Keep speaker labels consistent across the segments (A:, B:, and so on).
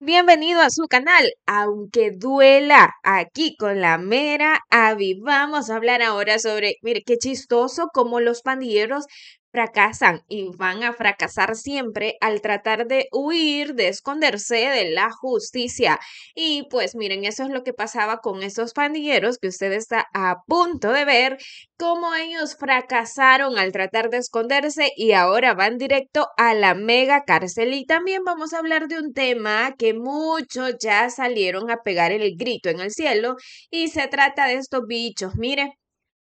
A: Bienvenido a su canal, aunque duela, aquí con la mera Avi. Vamos a hablar ahora sobre, mire, qué chistoso como los pandilleros fracasan y van a fracasar siempre al tratar de huir, de esconderse de la justicia. Y pues miren, eso es lo que pasaba con esos pandilleros que usted está a punto de ver, cómo ellos fracasaron al tratar de esconderse y ahora van directo a la mega cárcel. Y también vamos a hablar de un tema que muchos ya salieron a pegar el grito en el cielo y se trata de estos bichos. Mire,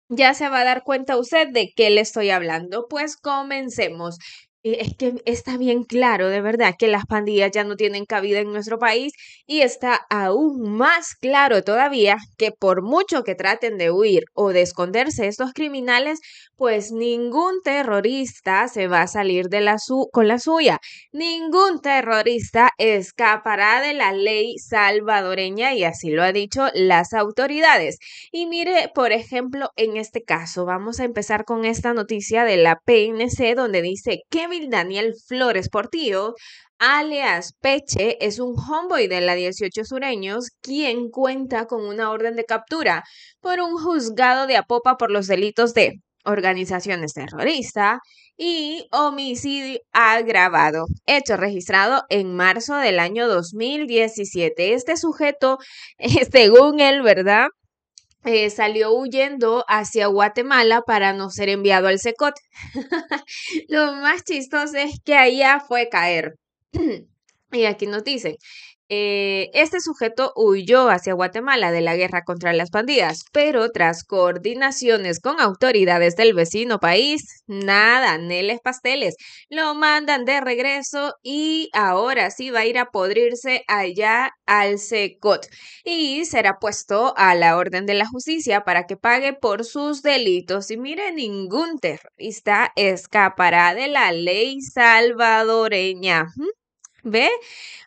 A: ya se va a dar cuenta usted de qué le estoy hablando. Pues comencemos. Eh, es que está bien claro, de verdad, que las pandillas ya no tienen cabida en nuestro país y está aún más claro todavía que por mucho que traten de huir o de esconderse estos criminales, pues ningún terrorista se va a salir de la su con la suya. Ningún terrorista escapará de la ley salvadoreña y así lo han dicho las autoridades. Y mire, por ejemplo, en este caso, vamos a empezar con esta noticia de la PNC donde dice Kevin Daniel Flores Portillo, alias Peche, es un homeboy de la 18 Sureños, quien cuenta con una orden de captura por un juzgado de Apopa por los delitos de organizaciones terroristas y homicidio agravado, hecho registrado en marzo del año 2017. Este sujeto, según él, ¿verdad? Eh, salió huyendo hacia Guatemala para no ser enviado al SECOT. Lo más chistoso es que allá fue caer. y aquí nos dicen eh, este sujeto huyó hacia Guatemala de la guerra contra las pandillas, pero tras coordinaciones con autoridades del vecino país, nada, neles pasteles, lo mandan de regreso y ahora sí va a ir a podrirse allá al SECOT y será puesto a la orden de la justicia para que pague por sus delitos. Y mire, ningún terrorista escapará de la ley salvadoreña. ¿Ve?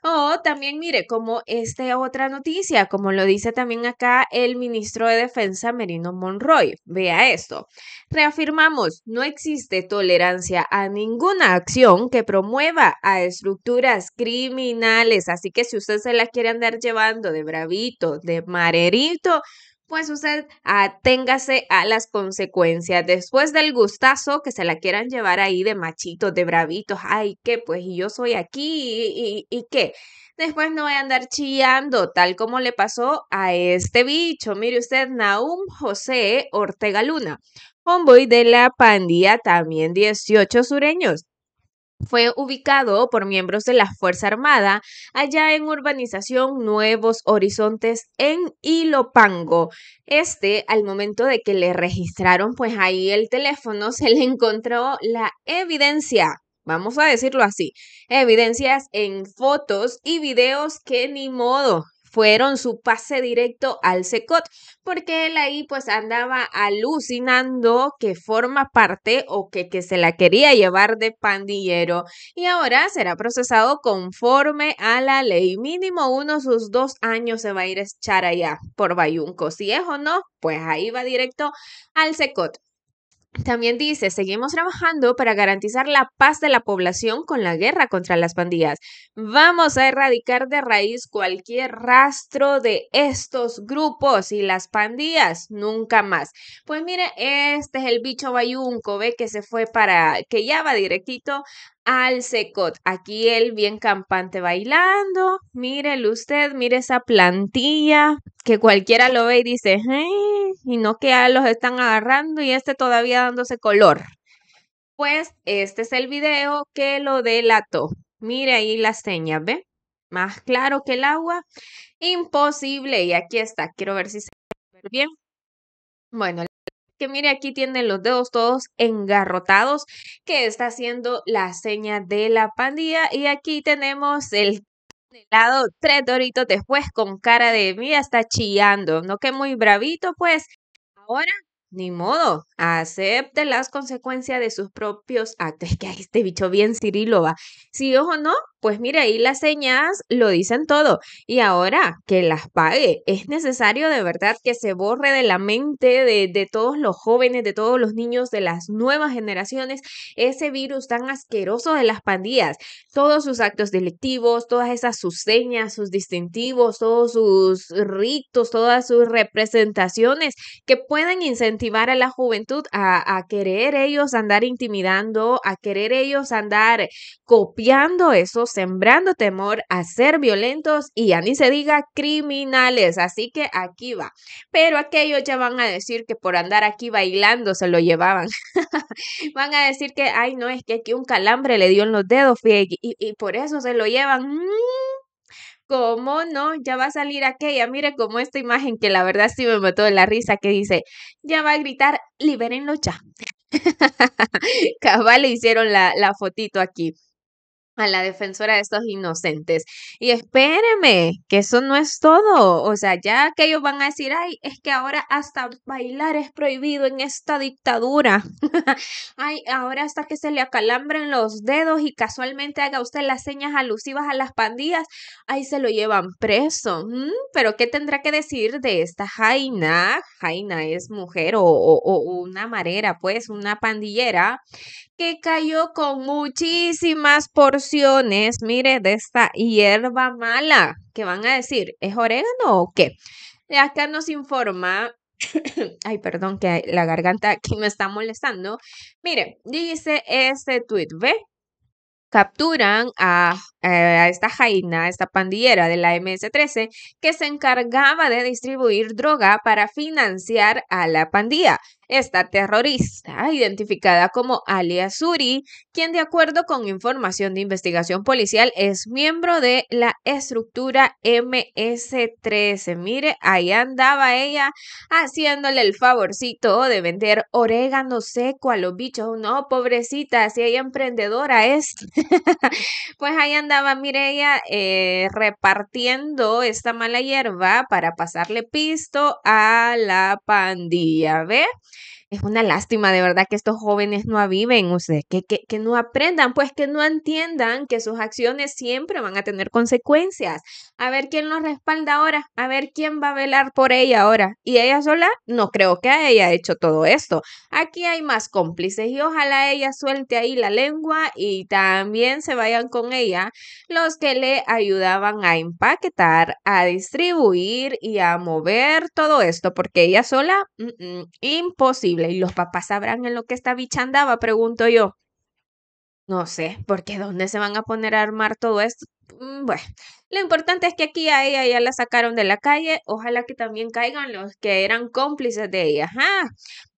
A: O también mire, como esta otra noticia, como lo dice también acá el ministro de Defensa Merino Monroy. Vea esto. Reafirmamos, no existe tolerancia a ninguna acción que promueva a estructuras criminales. Así que si usted se la quiere andar llevando de bravito, de marerito, pues usted aténgase ah, a las consecuencias. Después del gustazo que se la quieran llevar ahí de machitos, de bravitos, ay, ¿qué? Pues yo soy aquí y, y, qué. Después no voy a andar chillando, tal como le pasó a este bicho. Mire usted, Naum José Ortega Luna, homeboy de la pandilla, también 18 sureños fue ubicado por miembros de la Fuerza Armada allá en urbanización Nuevos Horizontes en Ilopango. Este, al momento de que le registraron pues ahí el teléfono, se le encontró la evidencia. Vamos a decirlo así, evidencias en fotos y videos que ni modo fueron su pase directo al SECOT, porque él ahí pues andaba alucinando que forma parte o que, que se la quería llevar de pandillero y ahora será procesado conforme a la ley. Mínimo uno de sus dos años se va a ir a echar allá por Bayunco. Si es o no, pues ahí va directo al SECOT. También dice, seguimos trabajando para garantizar la paz de la población con la guerra contra las pandillas. Vamos a erradicar de raíz cualquier rastro de estos grupos y las pandillas nunca más. Pues mire, este es el bicho bayunco, ve que se fue para, que ya va directito al secot. Aquí él bien campante bailando. Mírelo usted, mire esa plantilla que cualquiera lo ve y dice, y no que los están agarrando y este todavía dándose color. Pues este es el video que lo delató. Mire ahí las señas, ¿ve? Más claro que el agua. Imposible. Y aquí está. Quiero ver si se ve bien. Bueno, que mire aquí tienen los dedos todos engarrotados, que está haciendo la seña de la pandilla. Y aquí tenemos el lado tres doritos después con cara de mía, está chillando, no que muy bravito pues. Ahora ni modo, acepte las consecuencias de sus propios actos. Es que este bicho bien Cirilo va. Si ojo no, pues mire, ahí las señas lo dicen todo. Y ahora que las pague, es necesario de verdad que se borre de la mente de, todos los jóvenes, de todos los niños, de las nuevas generaciones, ese virus tan asqueroso de las pandillas. Todos sus actos delictivos, todas esas sus señas, sus distintivos, todos sus ritos, todas sus representaciones que puedan incentivar a la juventud a, a querer ellos andar intimidando, a querer ellos andar copiando esos sembrando temor a ser violentos y a ni se diga criminales. Así que aquí va. Pero aquellos ya van a decir que por andar aquí bailando se lo llevaban. van a decir que, ay, no, es que aquí un calambre le dio en los dedos, y, y, por eso se lo llevan. Mm, ¿Cómo no? Ya va a salir aquella. Mire como esta imagen que la verdad sí me mató en la risa que dice, ya va a gritar, liberenlo ya. Cabal le hicieron la, la fotito aquí a la defensora de estos inocentes. Y espéreme, que eso no es todo. O sea, ya que ellos van a decir, ay, es que ahora hasta bailar es prohibido en esta dictadura. ay, ahora hasta que se le acalambren los dedos y casualmente haga usted las señas alusivas a las pandillas, ahí se lo llevan preso. Mm, pero ¿qué tendrá que decir de esta Jaina? Jaina es mujer o una marera, pues, una pandillera que cayó con muchísimas porciones, mire, de esta hierba mala, que van a decir, ¿es orégano o qué? Y eh, acá nos informa, ay, perdón, que la garganta aquí me está molestando. Mire, dice este tweet, ¿ve? capturan a, eh, a, esta jaina, esta pandillera de la MS-13, que se encargaba de distribuir droga para financiar a la pandilla esta terrorista, identificada como Alia Suri, quien de acuerdo con información de investigación policial es miembro de la estructura MS-13. Mire, ahí andaba ella haciéndole el favorcito de vender orégano seco a los bichos. No, pobrecita, si ella emprendedora es. pues ahí andaba, mire, ella eh, repartiendo esta mala hierba para pasarle pisto a la pandilla, ¿ve? es una lástima de verdad que estos jóvenes no aviven, ¿usted que, no aprendan, pues que no entiendan que sus acciones siempre van a tener consecuencias. A ver quién los respalda ahora, a ver quién va a velar por ella ahora. Y ella sola, no creo que haya hecho todo esto. Aquí hay más cómplices y ojalá ella suelte ahí la lengua y también se vayan con ella los que le ayudaban a empaquetar, a distribuir y a mover todo esto, porque ella sola, mm, mm, imposible ¿Y los papás sabrán en lo que esta bicha andaba? Pregunto yo. No sé, porque ¿dónde se van a poner a armar todo esto? Mm, bueno, lo importante es que aquí a ella ya la sacaron de la calle, ojalá que también caigan los que eran cómplices de ella, Ajá.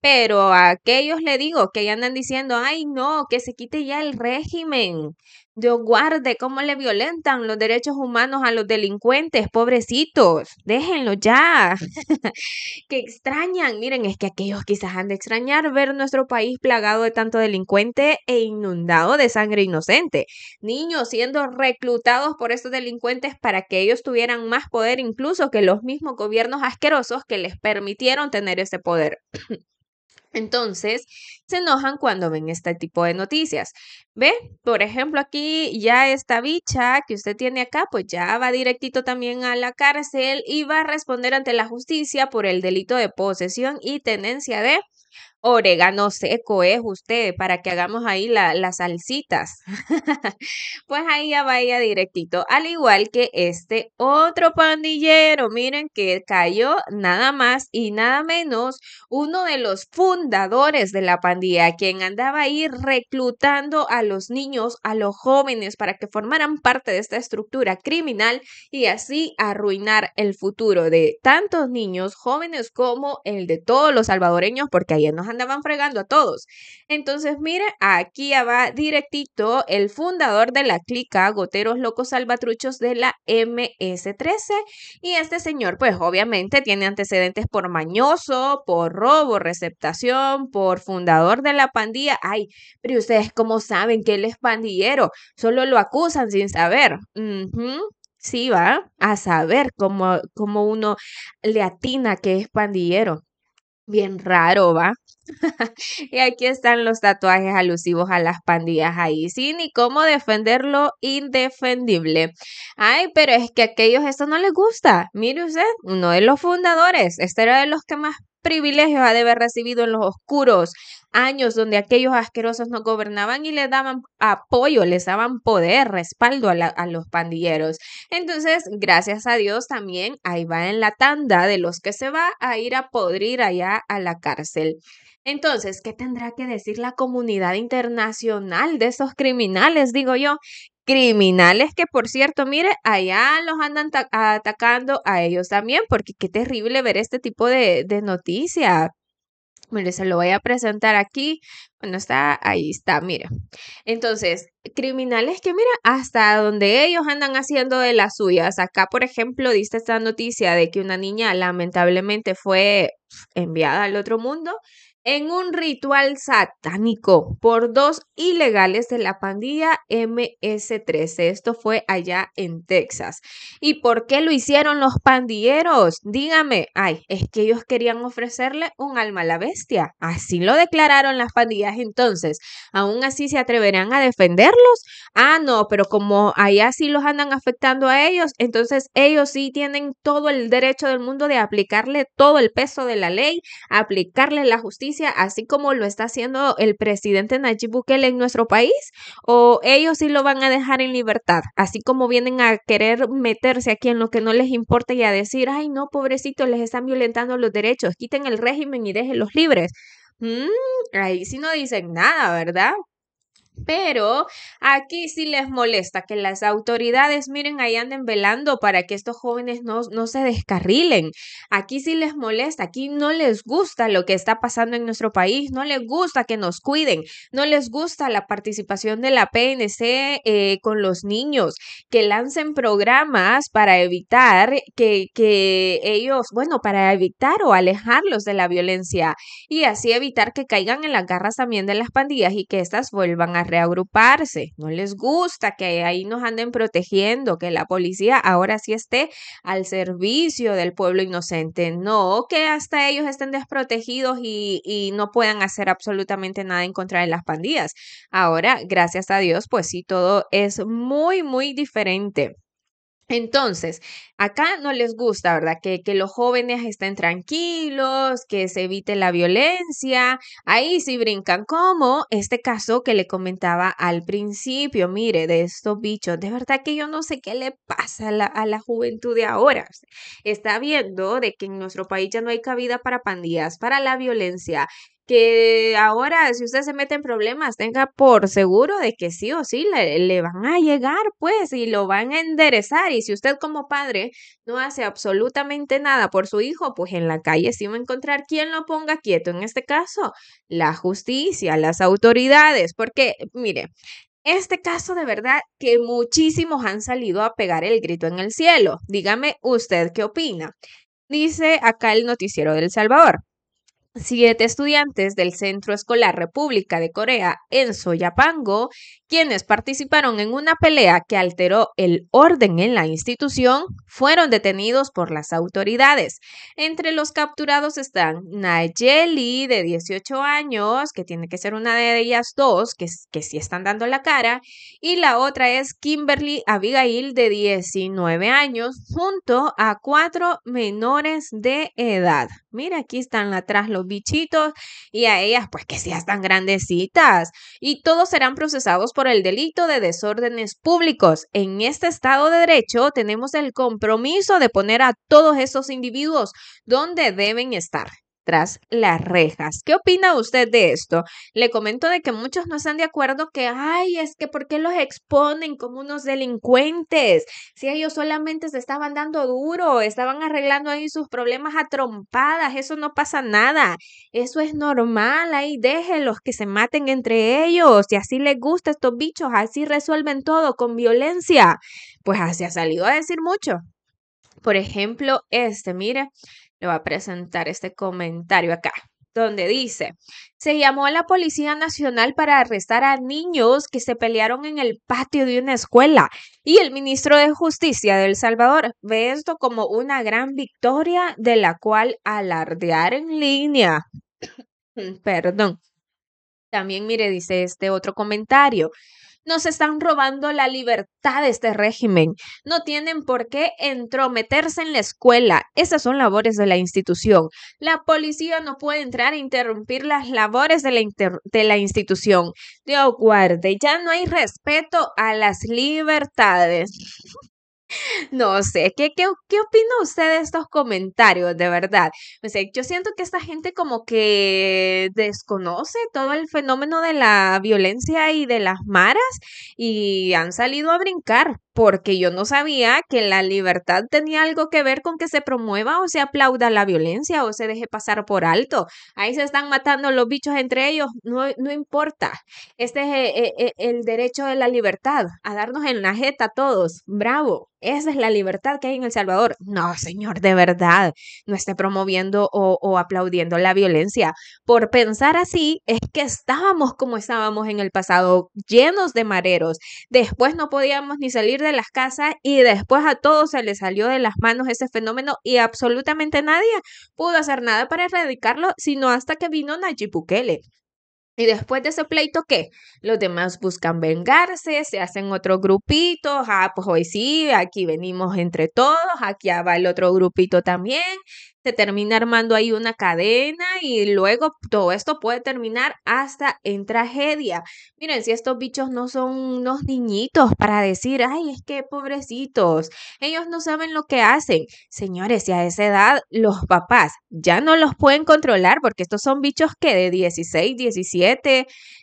A: pero a aquellos le digo que ya andan diciendo, ay no, que se quite ya el régimen, yo guarde cómo le violentan los derechos humanos a los delincuentes, pobrecitos, déjenlo ya, que extrañan, miren, es que aquellos quizás han de extrañar ver nuestro país plagado de tanto delincuente e inundado de sangre inocente, niños siendo reclutados por estos delincuentes para que ellos tuvieran más poder incluso que los mismos gobiernos asquerosos que les permitieron tener ese poder. Entonces, se enojan cuando ven este tipo de noticias. ¿Ve? Por ejemplo, aquí ya esta bicha que usted tiene acá, pues ya va directito también a la cárcel y va a responder ante la justicia por el delito de posesión y tenencia de orégano seco es usted para que hagamos ahí la, las salsitas. pues ahí ya vaya directito. Al igual que este otro pandillero, miren que cayó nada más y nada menos uno de los fundadores de la pandilla, quien andaba ahí reclutando a los niños, a los jóvenes para que formaran parte de esta estructura criminal y así arruinar el futuro de tantos niños jóvenes como el de todos los salvadoreños, porque ahí nos andaban fregando a todos. Entonces, mire, aquí va directito el fundador de la clica Goteros Locos Salvatruchos de la MS-13 y este señor pues obviamente tiene antecedentes por mañoso, por robo, receptación, por fundador de la pandilla. Ay, pero ustedes cómo saben que él es pandillero, solo lo acusan sin saber. Sí, va a saber cómo, cómo uno le atina que es pandillero. Bien raro, va. y aquí están los tatuajes alusivos a las pandillas ahí, sí, ni cómo defender lo indefendible. Ay, pero es que a aquellos esto no les gusta. Mire usted, uno de los fundadores, este era de los que más privilegios ha de haber recibido en los oscuros años donde aquellos asquerosos no gobernaban y les daban apoyo, les daban poder, respaldo a, los pandilleros. Entonces, gracias a Dios también ahí va en la tanda de los que se va a ir a podrir allá a la cárcel. Entonces, ¿qué tendrá que decir la comunidad internacional de esos criminales, digo yo? Criminales que, por cierto, mire, allá los andan atacando a ellos también, porque qué terrible ver este tipo de, de noticias. Mire, se lo voy a presentar aquí. Bueno, está ahí, está, mire. Entonces, criminales que, mira, hasta donde ellos andan haciendo de las suyas. Acá, por ejemplo, diste esta noticia de que una niña lamentablemente fue enviada al otro mundo en un ritual satánico por dos ilegales de la pandilla MS-13. Esto fue allá en Texas. ¿Y por qué lo hicieron los pandilleros? Dígame, ay, es que ellos querían ofrecerle un alma a la bestia. Así lo declararon las pandillas entonces. ¿Aún así se atreverán a defenderlos? Ah, no, pero como allá sí los andan afectando a ellos, entonces ellos sí tienen todo el derecho del mundo de aplicarle todo el peso de la ley, aplicarle la justicia así como lo está haciendo el presidente Nayib Bukele en nuestro país, o ellos sí lo van a dejar en libertad, así como vienen a querer meterse aquí en lo que no les importa y a decir, ay no, pobrecitos, les están violentando los derechos, quiten el régimen y déjenlos libres. Mm, ahí sí no dicen nada, ¿verdad? Pero aquí sí les molesta que las autoridades, miren, ahí anden velando para que estos jóvenes no, no se descarrilen. Aquí sí les molesta, aquí no les gusta lo que está pasando en nuestro país, no les gusta que nos cuiden, no les gusta la participación de la PNC eh, con los niños, que lancen programas para evitar que, que ellos, bueno, para evitar o alejarlos de la violencia y así evitar que caigan en las garras también de las pandillas y que éstas vuelvan a reagruparse. No les gusta que ahí nos anden protegiendo, que la policía ahora sí esté al servicio del pueblo inocente. No, que hasta ellos estén desprotegidos y, no puedan hacer absolutamente nada en contra de las pandillas. Ahora, gracias a Dios, pues sí, todo es muy, muy diferente. Entonces, acá no les gusta, ¿verdad? Que, los jóvenes estén tranquilos, que se evite la violencia. Ahí sí brincan, como este caso que le comentaba al principio, mire, de estos bichos. De verdad que yo no sé qué le pasa a la, juventud de ahora. Está viendo de que en nuestro país ya no hay cabida para pandillas, para la violencia, que ahora si usted se mete en problemas, tenga por seguro de que sí o sí le, van a llegar, pues, y lo van a enderezar. Y si usted como padre no hace absolutamente nada por su hijo, pues en la calle sí va a encontrar quien lo ponga quieto. En este caso, la justicia, las autoridades, porque, mire, este caso de verdad que muchísimos han salido a pegar el grito en el cielo. Dígame usted qué opina. Dice acá el noticiero del Salvador siete estudiantes del Centro Escolar República de Corea en Soyapango, quienes participaron en una pelea que alteró el orden en la institución, fueron detenidos por las autoridades. Entre los capturados están Nayeli, de 18 años, que tiene que ser una de ellas dos, que, que sí están dando la cara, y la otra es Kimberly Abigail, de 19 años, junto a cuatro menores de edad. Mira, aquí están atrás los bichitos y a ellas pues que seas tan grandecitas. Y todos serán procesados por el delito de desórdenes públicos. En este Estado de Derecho tenemos el compromiso de poner a todos esos individuos donde deben estar, tras las rejas. ¿Qué opina usted de esto? Le comento de que muchos no están de acuerdo que, ay, es que ¿por qué los exponen como unos delincuentes? Si ellos solamente se estaban dando duro, estaban arreglando ahí sus problemas a trompadas, eso no pasa nada, eso es normal, ahí déjenlos que se maten entre ellos, y así les gusta estos bichos, así resuelven todo con violencia. Pues así ha salido a decir mucho. Por ejemplo, este, mire, le voy a presentar este comentario acá donde dice, se llamó a la Policía Nacional para arrestar a niños que se pelearon en el patio de una escuela y el ministro de Justicia de El Salvador ve esto como una gran victoria de la cual alardear en línea. Perdón. También mire, dice este otro comentario. Nos están robando la libertad de este régimen. No tienen por qué entrometerse en la escuela. Esas son labores de la institución. La policía no puede entrar a interrumpir las labores de la, de la institución. Dios guarde, ya no hay respeto a las libertades. No sé, ¿qué, qué, opina usted de estos comentarios, de verdad? O sé yo siento que esta gente como que desconoce todo el fenómeno de la violencia y de las maras y han salido a brincar porque yo no sabía que la libertad tenía algo que ver con que se promueva o se aplauda la violencia o se deje pasar por alto. Ahí se están matando los bichos entre ellos, no, no importa. Este es eh, eh, eh, el, derecho de la libertad, a darnos en la jeta a todos. Bravo, esa es la libertad que hay en El Salvador. No, señor, de verdad, no esté promoviendo o, o aplaudiendo la violencia. Por pensar así, es que estábamos como estábamos en el pasado, llenos de mareros. Después no podíamos ni salir de las casas y después a todos se les salió de las manos ese fenómeno y absolutamente nadie pudo hacer nada para erradicarlo, sino hasta que vino Nayib Bukele. Y después de ese pleito, ¿qué? Los demás buscan vengarse, se hacen otro grupito. ah, pues hoy sí, aquí venimos entre todos, aquí va el otro grupito también, se termina armando ahí una cadena y luego todo esto puede terminar hasta en tragedia. Miren, si estos bichos no son unos niñitos para decir, ay, es que pobrecitos, ellos no saben lo que hacen. Señores, si a esa edad los papás ya no los pueden controlar porque estos son bichos que de 16, 17,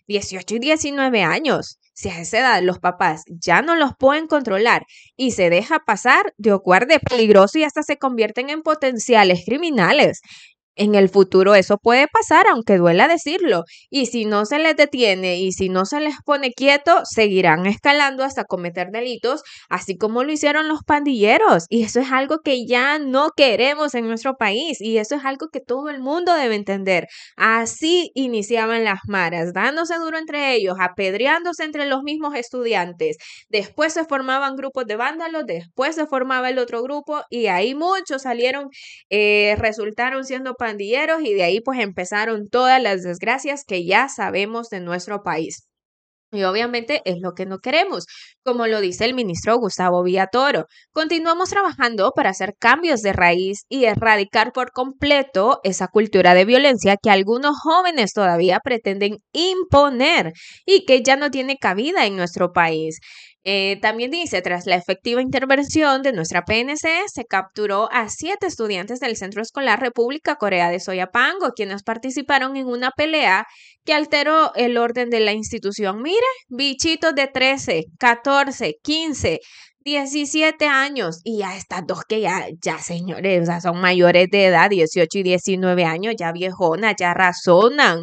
A: 18 y 19 años. Si a esa edad los papás ya no los pueden controlar y se deja pasar, de es peligroso y hasta se convierten en potenciales criminales en el futuro eso puede pasar, aunque duela decirlo. Y si no se les detiene y si no se les pone quieto, seguirán escalando hasta cometer delitos, así como lo hicieron los pandilleros. Y eso es algo que ya no queremos en nuestro país. Y eso es algo que todo el mundo debe entender. Así iniciaban las maras, dándose duro entre ellos, apedreándose entre los mismos estudiantes. Después se formaban grupos de vándalos, después se formaba el otro grupo y ahí muchos salieron, eh, resultaron siendo pandilleros y de ahí pues empezaron todas las desgracias que ya sabemos de nuestro país. Y obviamente es lo que no queremos, como lo dice el ministro Gustavo Villatoro. Continuamos trabajando para hacer cambios de raíz y erradicar por completo esa cultura de violencia que algunos jóvenes todavía pretenden imponer y que ya no tiene cabida en nuestro país. Eh, también dice, tras la efectiva intervención de nuestra PNC, se capturó a siete estudiantes del Centro Escolar República Corea de Soyapango, quienes participaron en una pelea que alteró el orden de la institución. Mire, bichitos de 13, 14, 15, 17 años y ya estas dos que ya, ya señores, o sea, son mayores de edad, 18 y 19 años, ya viejonas, ya razonan.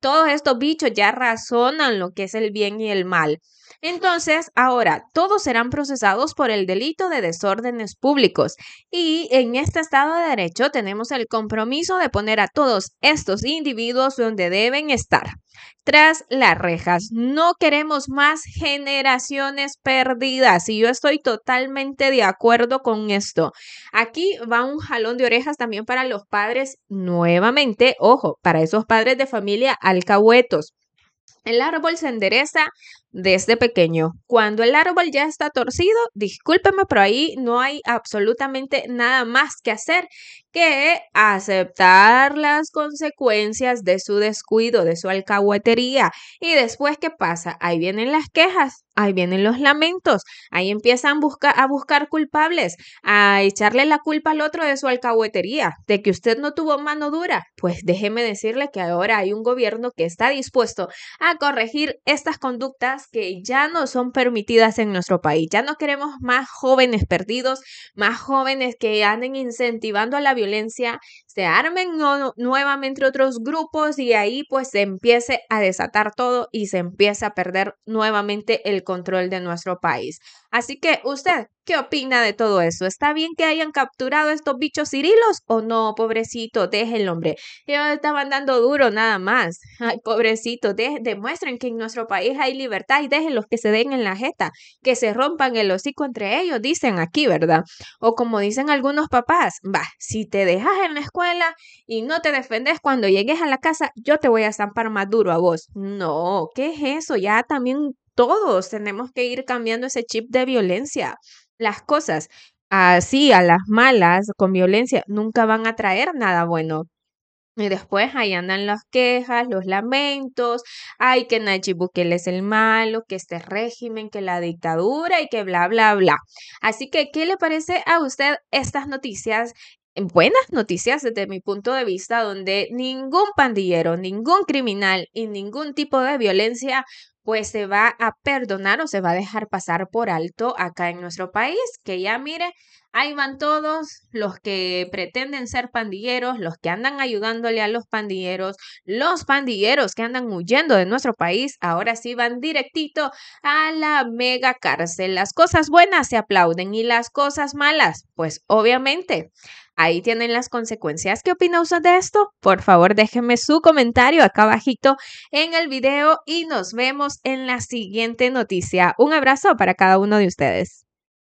A: Todos estos bichos ya razonan lo que es el bien y el mal. Entonces, ahora todos serán procesados por el delito de desórdenes públicos. Y en este Estado de Derecho tenemos el compromiso de poner a todos estos individuos donde deben estar, tras las rejas. No queremos más generaciones perdidas y yo estoy totalmente de acuerdo con esto. Aquí va un jalón de orejas también para los padres, nuevamente, ojo, para esos padres de familia alcahuetos el árbol se endereza desde pequeño. Cuando el árbol ya está torcido, discúlpeme, pero ahí no hay absolutamente nada más que hacer que aceptar las consecuencias de su descuido, de su alcahuetería. Y después, ¿qué pasa? Ahí vienen las quejas, ahí vienen los lamentos, ahí empiezan a buscar culpables, a echarle la culpa al otro de su alcahuetería, de que usted no tuvo mano dura. Pues déjeme decirle que ahora hay un gobierno que está dispuesto a corregir estas conductas que ya no son permitidas en nuestro país. Ya no queremos más jóvenes perdidos, más jóvenes que anden incentivando a la violencia, se armen nuevamente otros grupos y ahí pues se empiece a desatar todo y se empieza a perder nuevamente el control de nuestro país. Así que usted, ¿qué opina de todo eso? ¿Está bien que hayan capturado estos bichos cirilos o no? Pobrecito, déjenlo, hombre. Ellos estaban dando duro nada más. pobrecito, demuestren que en nuestro país hay libertad y déjenlos que se den en la jeta, que se rompan el hocico entre ellos, dicen aquí, ¿verdad? O como dicen algunos papás, va, si te dejas en la escuela, y no te defendes cuando llegues a la casa, yo te voy a zampar más duro a vos. No, ¿qué es eso? Ya también todos tenemos que ir cambiando ese chip de violencia. Las cosas así, a las malas, con violencia, nunca van a traer nada bueno. Y después ahí andan las quejas, los lamentos, ay, que Nachi Bukele es el malo, que este régimen, que la dictadura y que bla, bla, bla. Así que, ¿qué le parece a usted estas noticias buenas noticias desde mi punto de vista, donde ningún pandillero, ningún criminal y ningún tipo de violencia pues se va a perdonar o se va a dejar pasar por alto acá en nuestro país, que ya mire, ahí van todos los que pretenden ser pandilleros, los que andan ayudándole a los pandilleros, los pandilleros que andan huyendo de nuestro país, ahora sí van directito a la mega cárcel. Las cosas buenas se aplauden y las cosas malas, pues obviamente Ahí tienen las consecuencias. ¿Qué opina usted de esto? Por favor, déjenme su comentario acá abajito en el video y nos vemos en la siguiente noticia. Un abrazo para cada uno de ustedes.